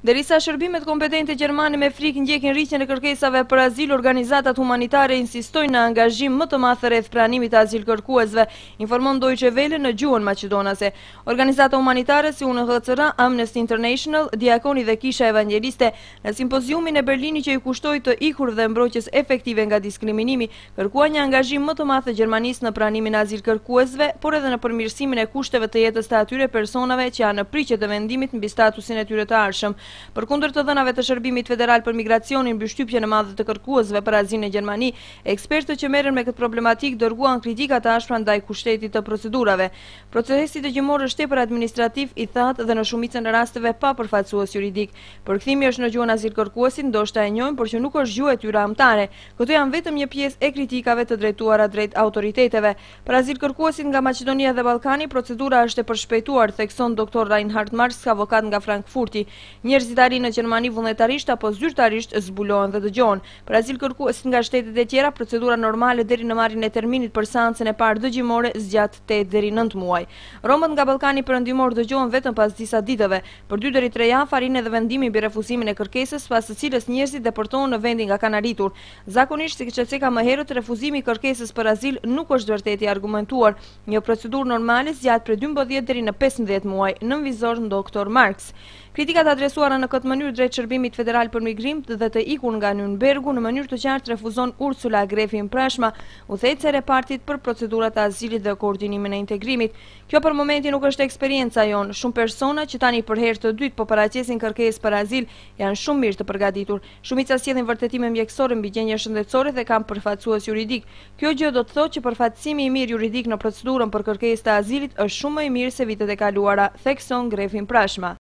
Derisa shërbimet kompetente Gjermani me frik në gjekin e kërkesave për azil, organizatat humanitare insistojnë në angazhim më të mathër e thpranimit azil kërkuesve, informon dojë që vele në gjuën Macedonase. Organizata humanitare si unë hëtësëra Amnesty International, Diakoni dhe Kisha Evangeliste, në simpoziumin e Berlini që i kushtoj të ikur dhe mbroqës efektive nga diskriminimi, kërkua një angazhim më të mathë Gjermanis në pranimin azil kërkuesve, por edhe në përmirësimin e kushteve të jetës të atyre personave që janë në priqet vendimit e tyre të Për kundër të dhënave të shërbimit federal për migracionin, bë shtypje në madhë të kërkuazve për azin e Gjermani, ekspertët që meren me këtë problematik dërguan kritikat ashpra ndaj kushtetit të procedurave. Procesit e gjimorë është të administrativ i thatë dhe në shumicën në rasteve pa përfatsuas juridik. Për këthimi është në gjuhë në asir kërkuasin, do shta e njojnë, për që nuk është gjuhë e tyra amtare. Këtu janë vetëm një pies e kritikave të drejtuara drejt autoriteteve. Për asir kërkuasin nga Macedonia dhe Balkani, procedura është e përshpejtuar, thekson doktor Reinhard Mars, avokat nga Frankfurti. Një Njerëzit në Gjermani vullnetarisht apo zyrtarisht zbulohen dhe dëgjohen. Për azil kërkues nga shtetet e tjera, procedura normale deri në marrjen e terminit për seancën e parë dëgjimore zgjat 8 deri 9 muaj. Romët nga Ballkani Perëndimor dëgjohen vetëm pas disa ditëve. Për 2 deri 3 javë e edhe vendimi mbi refuzimin e kërkesës, pas së cilës njerëzit deportohen në vendin nga kanë arritur. Zakonisht, si e theka më herët, refuzimi i kërkesës për azil nuk është vërtet i argumentuar. Një procedurë normale zgjat për 12 deri në 15 muaj. në vizor doktor Marx. Kritikat adresuar në këtë mënyrë drejtë shërbimit federal për migrim dhe të ikur nga Nënbergu në mënyrë të qartë refuzon Ursula Grefi në prashma, u thejtë se repartit për procedurat azilit dhe koordinimin e integrimit. Kjo për momenti nuk është eksperienca jonë, shumë persona që tani për herë të dytë po paracjesin kërkes për azil janë shumë mirë të përgaditur. Shumica sjedhin vërtetime mjekësore mbi gjenje shëndetsore dhe kam përfatsuas juridik. Kjo gjë do të thot që përfatsimi i mirë juridik në procedurën për kërkes të azilit është shumë i mirë se vitet e kaluara, thekson grefin prashma.